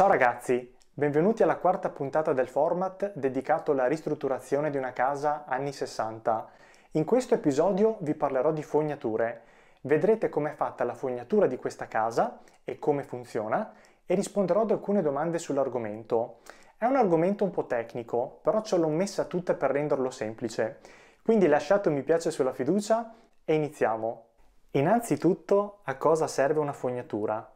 Ciao ragazzi, benvenuti alla quarta puntata del format dedicato alla ristrutturazione di una casa anni 60. In questo episodio vi parlerò di fognature. Vedrete com'è fatta la fognatura di questa casa e come funziona e risponderò ad alcune domande sull'argomento. È un argomento un po' tecnico, però ce l'ho messa tutta per renderlo semplice. Quindi lasciate un mi piace sulla fiducia e iniziamo. Innanzitutto, a cosa serve una fognatura?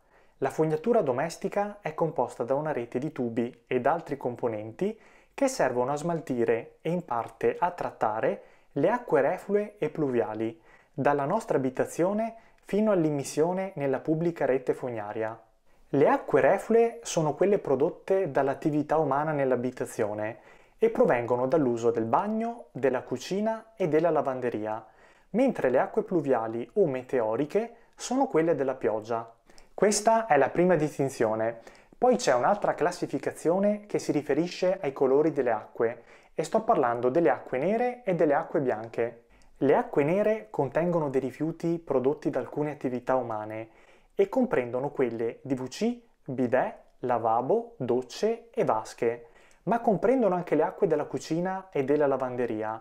La fognatura domestica è composta da una rete di tubi ed altri componenti che servono a smaltire e in parte a trattare le acque reflue e pluviali, dalla nostra abitazione fino all'immissione nella pubblica rete fognaria. Le acque reflue sono quelle prodotte dall'attività umana nell'abitazione e provengono dall'uso del bagno, della cucina e della lavanderia, mentre le acque pluviali o meteoriche sono quelle della pioggia, questa è la prima distinzione. Poi c'è un'altra classificazione che si riferisce ai colori delle acque e sto parlando delle acque nere e delle acque bianche. Le acque nere contengono dei rifiuti prodotti da alcune attività umane e comprendono quelle di WC, bidet, lavabo, docce e vasche, ma comprendono anche le acque della cucina e della lavanderia,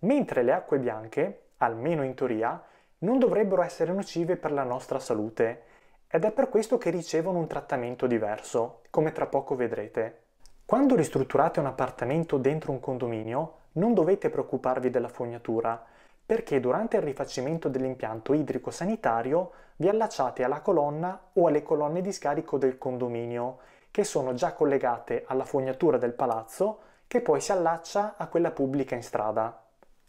mentre le acque bianche, almeno in teoria, non dovrebbero essere nocive per la nostra salute ed è per questo che ricevono un trattamento diverso, come tra poco vedrete. Quando ristrutturate un appartamento dentro un condominio, non dovete preoccuparvi della fognatura, perché durante il rifacimento dell'impianto idrico-sanitario vi allacciate alla colonna o alle colonne di scarico del condominio, che sono già collegate alla fognatura del palazzo, che poi si allaccia a quella pubblica in strada.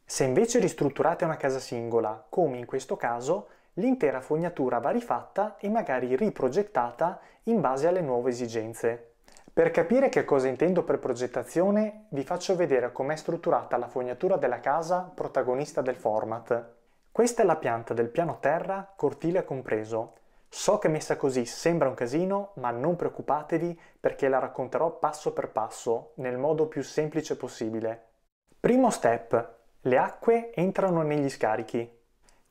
Se invece ristrutturate una casa singola, come in questo caso, l'intera fognatura va rifatta e magari riprogettata in base alle nuove esigenze. Per capire che cosa intendo per progettazione, vi faccio vedere com'è strutturata la fognatura della casa protagonista del format. Questa è la pianta del piano terra, cortile compreso. So che messa così sembra un casino, ma non preoccupatevi perché la racconterò passo per passo, nel modo più semplice possibile. Primo step. Le acque entrano negli scarichi.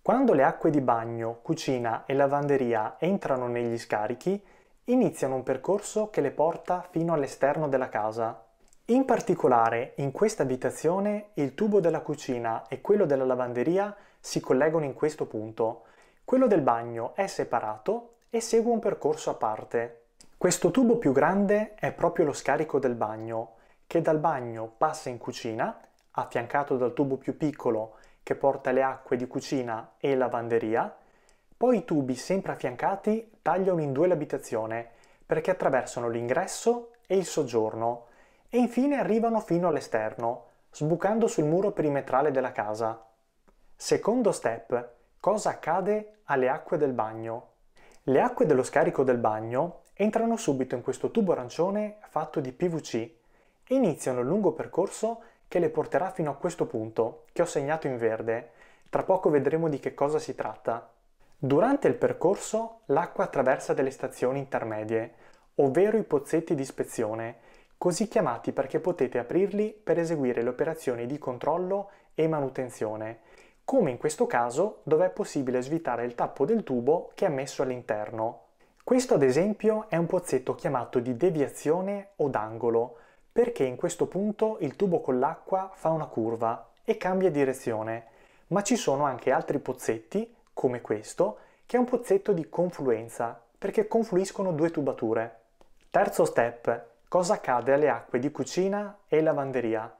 Quando le acque di bagno, cucina e lavanderia entrano negli scarichi, iniziano un percorso che le porta fino all'esterno della casa. In particolare, in questa abitazione, il tubo della cucina e quello della lavanderia si collegano in questo punto. Quello del bagno è separato e segue un percorso a parte. Questo tubo più grande è proprio lo scarico del bagno, che dal bagno passa in cucina, affiancato dal tubo più piccolo che porta le acque di cucina e lavanderia, poi i tubi sempre affiancati tagliano in due l'abitazione perché attraversano l'ingresso e il soggiorno e infine arrivano fino all'esterno, sbucando sul muro perimetrale della casa. Secondo step, cosa accade alle acque del bagno? Le acque dello scarico del bagno entrano subito in questo tubo arancione fatto di PVC e iniziano il lungo percorso che le porterà fino a questo punto, che ho segnato in verde. Tra poco vedremo di che cosa si tratta. Durante il percorso l'acqua attraversa delle stazioni intermedie, ovvero i pozzetti di ispezione, così chiamati perché potete aprirli per eseguire le operazioni di controllo e manutenzione, come in questo caso dove è possibile svitare il tappo del tubo che è messo all'interno. Questo ad esempio è un pozzetto chiamato di deviazione o d'angolo, perché in questo punto il tubo con l'acqua fa una curva e cambia direzione, ma ci sono anche altri pozzetti, come questo, che è un pozzetto di confluenza, perché confluiscono due tubature. Terzo step, cosa accade alle acque di cucina e lavanderia?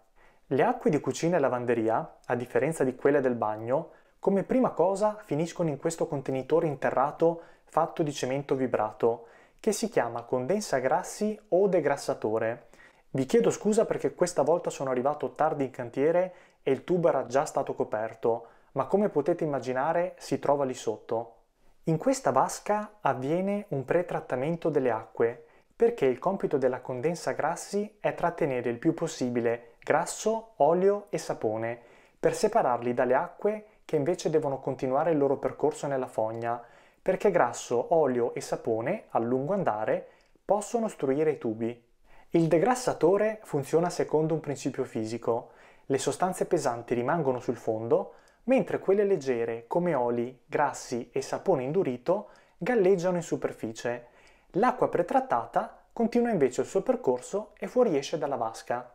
Le acque di cucina e lavanderia, a differenza di quelle del bagno, come prima cosa finiscono in questo contenitore interrato fatto di cemento vibrato, che si chiama condensagrassi o degrassatore vi chiedo scusa perché questa volta sono arrivato tardi in cantiere e il tubo era già stato coperto, ma come potete immaginare si trova lì sotto. In questa vasca avviene un pretrattamento delle acque, perché il compito della condensa grassi è trattenere il più possibile grasso, olio e sapone, per separarli dalle acque che invece devono continuare il loro percorso nella fogna, perché grasso, olio e sapone, a lungo andare, possono ostruire i tubi. Il degrassatore funziona secondo un principio fisico. Le sostanze pesanti rimangono sul fondo, mentre quelle leggere, come oli, grassi e sapone indurito, galleggiano in superficie. L'acqua pretrattata continua invece il suo percorso e fuoriesce dalla vasca.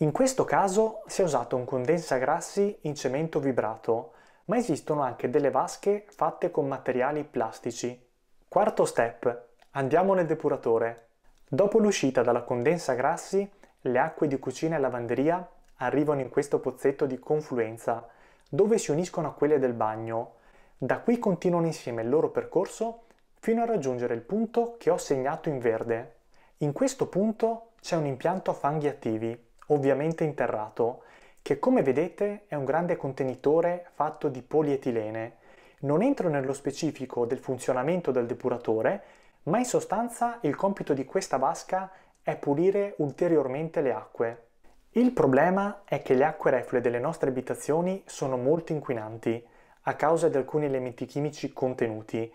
In questo caso si è usato un condensagrassi in cemento vibrato, ma esistono anche delle vasche fatte con materiali plastici. Quarto step. Andiamo nel depuratore. Dopo l'uscita dalla condensa grassi, le acque di cucina e lavanderia arrivano in questo pozzetto di confluenza, dove si uniscono a quelle del bagno. Da qui continuano insieme il loro percorso fino a raggiungere il punto che ho segnato in verde. In questo punto c'è un impianto a fanghi attivi, ovviamente interrato, che come vedete è un grande contenitore fatto di polietilene. Non entro nello specifico del funzionamento del depuratore, ma in sostanza il compito di questa vasca è pulire ulteriormente le acque. Il problema è che le acque reflue delle nostre abitazioni sono molto inquinanti a causa di alcuni elementi chimici contenuti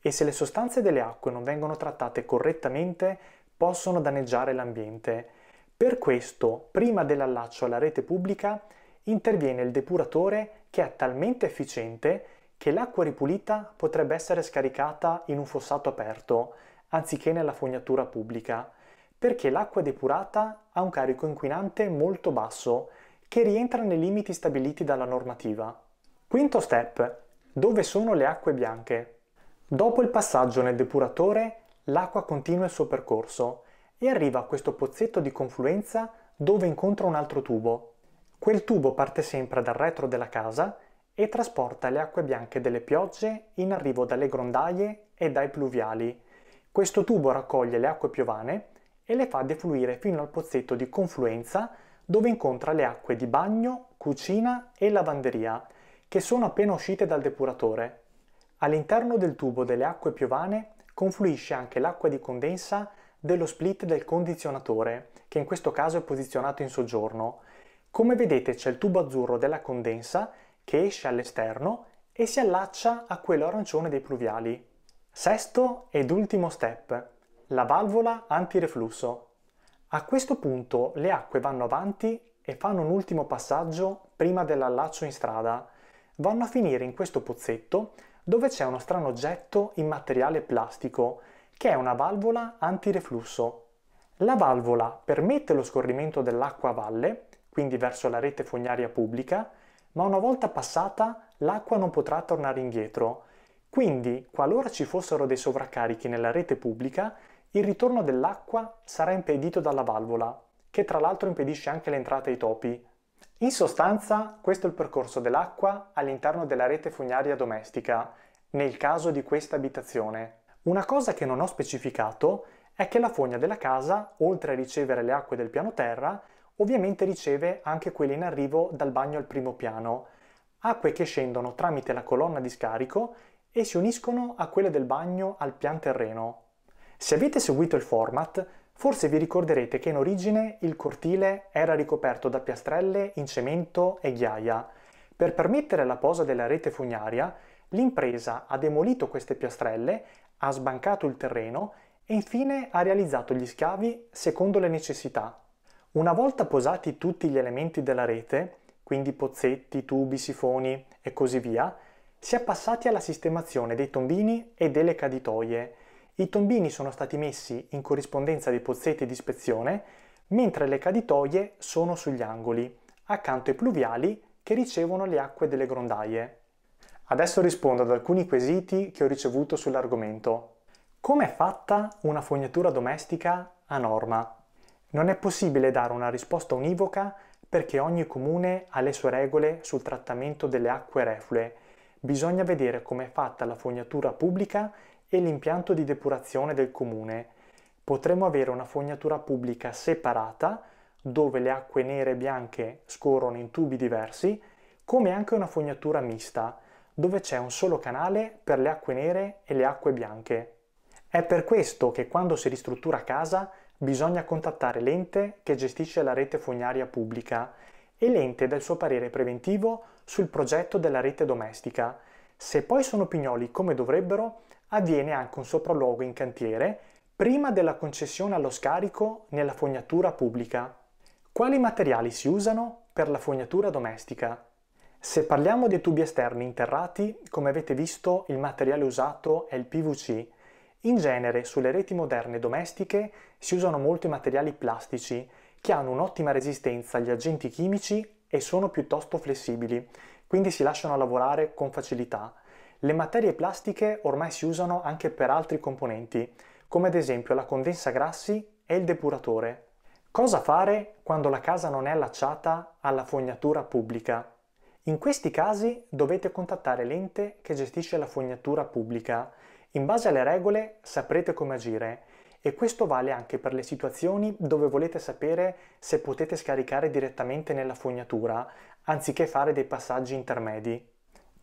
e se le sostanze delle acque non vengono trattate correttamente possono danneggiare l'ambiente. Per questo, prima dell'allaccio alla rete pubblica, interviene il depuratore che è talmente efficiente che l'acqua ripulita potrebbe essere scaricata in un fossato aperto, anziché nella fognatura pubblica, perché l'acqua depurata ha un carico inquinante molto basso, che rientra nei limiti stabiliti dalla normativa. Quinto step. Dove sono le acque bianche? Dopo il passaggio nel depuratore, l'acqua continua il suo percorso e arriva a questo pozzetto di confluenza dove incontra un altro tubo. Quel tubo parte sempre dal retro della casa e trasporta le acque bianche delle piogge in arrivo dalle grondaie e dai pluviali. Questo tubo raccoglie le acque piovane e le fa defluire fino al pozzetto di confluenza dove incontra le acque di bagno, cucina e lavanderia, che sono appena uscite dal depuratore. All'interno del tubo delle acque piovane confluisce anche l'acqua di condensa dello split del condizionatore, che in questo caso è posizionato in soggiorno. Come vedete c'è il tubo azzurro della condensa che esce all'esterno e si allaccia a quello arancione dei pluviali. Sesto ed ultimo step, la valvola antireflusso. A questo punto le acque vanno avanti e fanno un ultimo passaggio prima dell'allaccio in strada. Vanno a finire in questo pozzetto dove c'è uno strano oggetto in materiale plastico che è una valvola antireflusso. La valvola permette lo scorrimento dell'acqua a valle, quindi verso la rete fognaria pubblica, ma una volta passata l'acqua non potrà tornare indietro. Quindi, qualora ci fossero dei sovraccarichi nella rete pubblica, il ritorno dell'acqua sarà impedito dalla valvola, che tra l'altro impedisce anche l'entrata ai topi. In sostanza, questo è il percorso dell'acqua all'interno della rete fognaria domestica, nel caso di questa abitazione. Una cosa che non ho specificato è che la fogna della casa, oltre a ricevere le acque del piano terra, Ovviamente riceve anche quelle in arrivo dal bagno al primo piano, acque che scendono tramite la colonna di scarico e si uniscono a quelle del bagno al pian terreno. Se avete seguito il format, forse vi ricorderete che in origine il cortile era ricoperto da piastrelle in cemento e ghiaia. Per permettere la posa della rete fognaria, l'impresa ha demolito queste piastrelle, ha sbancato il terreno e infine ha realizzato gli scavi secondo le necessità. Una volta posati tutti gli elementi della rete, quindi pozzetti, tubi, sifoni e così via, si è passati alla sistemazione dei tombini e delle caditoie. I tombini sono stati messi in corrispondenza dei pozzetti di ispezione, mentre le caditoie sono sugli angoli, accanto ai pluviali che ricevono le acque delle grondaie. Adesso rispondo ad alcuni quesiti che ho ricevuto sull'argomento. Com'è fatta una fognatura domestica a norma? Non è possibile dare una risposta univoca perché ogni comune ha le sue regole sul trattamento delle acque reflue. Bisogna vedere come è fatta la fognatura pubblica e l'impianto di depurazione del comune. Potremmo avere una fognatura pubblica separata, dove le acque nere e bianche scorrono in tubi diversi, come anche una fognatura mista, dove c'è un solo canale per le acque nere e le acque bianche. È per questo che quando si ristruttura casa Bisogna contattare l'ente che gestisce la rete fognaria pubblica e l'ente del suo parere preventivo sul progetto della rete domestica. Se poi sono pignoli come dovrebbero, avviene anche un sopralluogo in cantiere prima della concessione allo scarico nella fognatura pubblica. Quali materiali si usano per la fognatura domestica? Se parliamo dei tubi esterni interrati, come avete visto il materiale usato è il PVC, in genere sulle reti moderne domestiche si usano molto i materiali plastici che hanno un'ottima resistenza agli agenti chimici e sono piuttosto flessibili, quindi si lasciano lavorare con facilità. Le materie plastiche ormai si usano anche per altri componenti, come ad esempio la condensa grassi e il depuratore. Cosa fare quando la casa non è allacciata alla fognatura pubblica? In questi casi dovete contattare l'ente che gestisce la fognatura pubblica in base alle regole saprete come agire e questo vale anche per le situazioni dove volete sapere se potete scaricare direttamente nella fognatura anziché fare dei passaggi intermedi.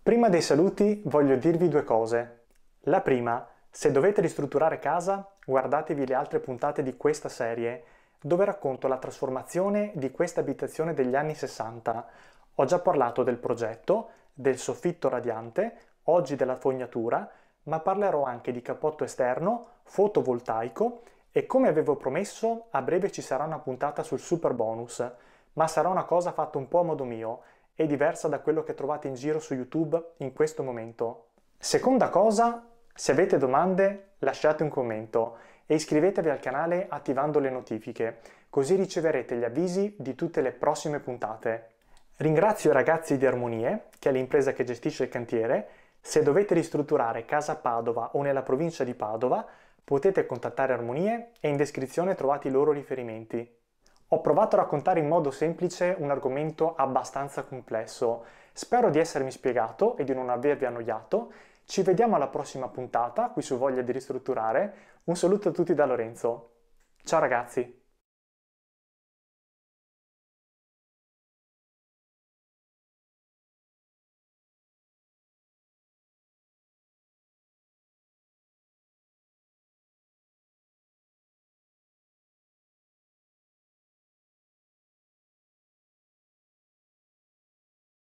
Prima dei saluti voglio dirvi due cose. La prima, se dovete ristrutturare casa, guardatevi le altre puntate di questa serie dove racconto la trasformazione di questa abitazione degli anni 60. Ho già parlato del progetto, del soffitto radiante, oggi della fognatura ma parlerò anche di cappotto esterno, fotovoltaico e come avevo promesso a breve ci sarà una puntata sul super bonus, ma sarà una cosa fatta un po' a modo mio e diversa da quello che trovate in giro su YouTube in questo momento. Seconda cosa, se avete domande lasciate un commento e iscrivetevi al canale attivando le notifiche, così riceverete gli avvisi di tutte le prossime puntate. Ringrazio i ragazzi di Armonie, che è l'impresa che gestisce il cantiere, se dovete ristrutturare casa a Padova o nella provincia di Padova, potete contattare Armonie e in descrizione trovate i loro riferimenti. Ho provato a raccontare in modo semplice un argomento abbastanza complesso. Spero di essermi spiegato e di non avervi annoiato. Ci vediamo alla prossima puntata qui su Voglia di ristrutturare. Un saluto a tutti da Lorenzo. Ciao ragazzi!